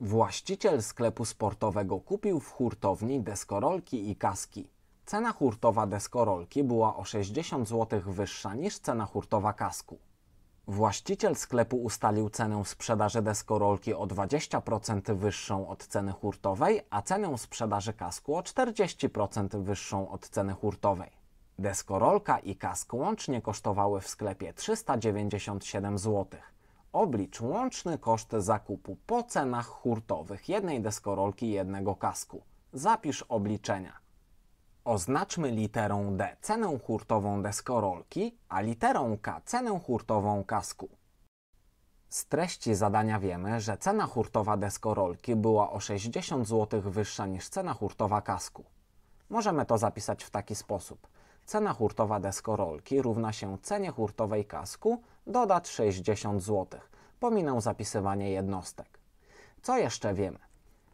Właściciel sklepu sportowego kupił w hurtowni deskorolki i kaski. Cena hurtowa deskorolki była o 60 zł wyższa niż cena hurtowa kasku. Właściciel sklepu ustalił cenę sprzedaży deskorolki o 20% wyższą od ceny hurtowej, a cenę sprzedaży kasku o 40% wyższą od ceny hurtowej. Deskorolka i kask łącznie kosztowały w sklepie 397 zł. Oblicz łączny koszt zakupu po cenach hurtowych jednej deskorolki i jednego kasku. Zapisz obliczenia. Oznaczmy literą D cenę hurtową deskorolki, a literą K cenę hurtową kasku. Z treści zadania wiemy, że cena hurtowa deskorolki była o 60 zł wyższa niż cena hurtowa kasku. Możemy to zapisać w taki sposób – Cena hurtowa deskorolki równa się cenie hurtowej kasku, dodat 60 zł. Pominę zapisywanie jednostek. Co jeszcze wiemy?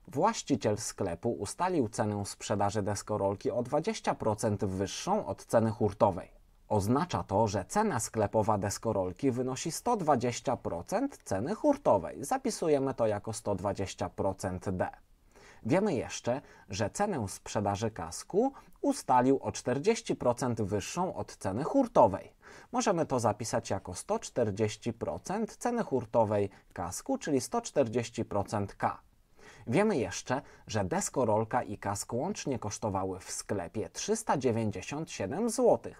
Właściciel sklepu ustalił cenę sprzedaży deskorolki o 20% wyższą od ceny hurtowej. Oznacza to, że cena sklepowa deskorolki wynosi 120% ceny hurtowej. Zapisujemy to jako 120% D. Wiemy jeszcze, że cenę sprzedaży kasku ustalił o 40% wyższą od ceny hurtowej. Możemy to zapisać jako 140% ceny hurtowej kasku, czyli 140% K. Wiemy jeszcze, że deskorolka i kask łącznie kosztowały w sklepie 397 zł.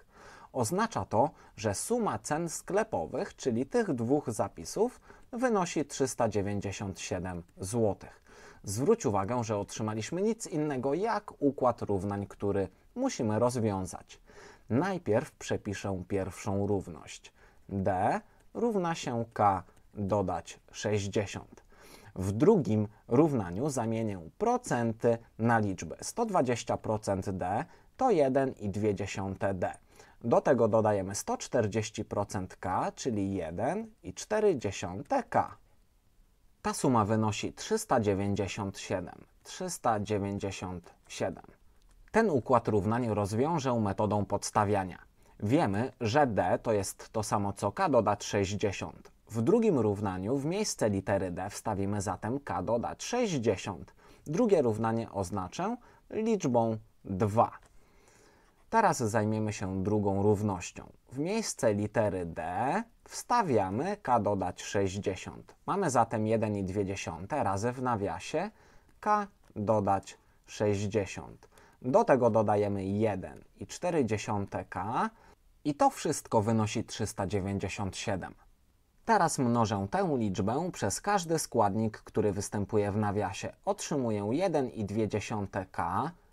Oznacza to, że suma cen sklepowych, czyli tych dwóch zapisów, wynosi 397 zł. Zwróć uwagę, że otrzymaliśmy nic innego jak układ równań, który musimy rozwiązać. Najpierw przepiszę pierwszą równość. D równa się K dodać 60. W drugim równaniu zamienię procenty na liczby. 120% D to 1,2 D. Do tego dodajemy 140% K, czyli 1,4 K. Ta suma wynosi 397. 397. Ten układ równań rozwiążę metodą podstawiania. Wiemy, że d to jest to samo co k dodać 60. W drugim równaniu w miejsce litery d wstawimy zatem k dodać 60. Drugie równanie oznaczę liczbą 2. Teraz zajmiemy się drugą równością. W miejsce litery d Wstawiamy k dodać 60. Mamy zatem 1,2 razy w nawiasie k dodać 60. Do tego dodajemy 1,4k i to wszystko wynosi 397. Teraz mnożę tę liczbę przez każdy składnik, który występuje w nawiasie. Otrzymuję 1,2k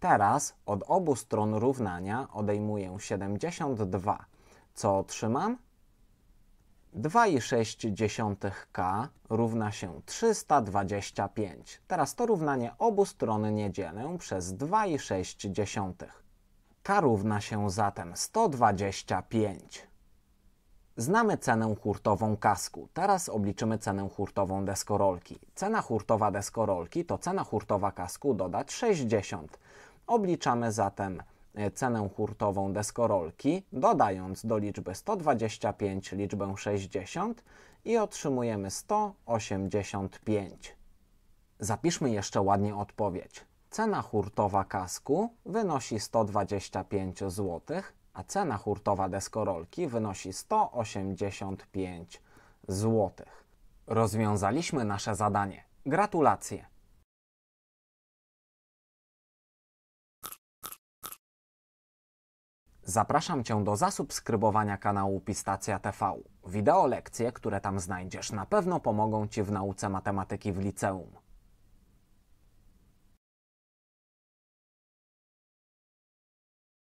Teraz od obu stron równania odejmuję 72, co otrzymam? 2,6k równa się 325. Teraz to równanie obu stron nie dzielę przez 2,6. k równa się zatem 125. Znamy cenę hurtową kasku. Teraz obliczymy cenę hurtową deskorolki. Cena hurtowa deskorolki to cena hurtowa kasku dodać 60. Obliczamy zatem e, cenę hurtową deskorolki, dodając do liczby 125 liczbę 60 i otrzymujemy 185. Zapiszmy jeszcze ładnie odpowiedź. Cena hurtowa kasku wynosi 125 zł, a cena hurtowa deskorolki wynosi 185 zł. Rozwiązaliśmy nasze zadanie. Gratulacje! Zapraszam Cię do zasubskrybowania kanału Pistacja TV. Wideo lekcje, które tam znajdziesz, na pewno pomogą Ci w nauce matematyki w liceum.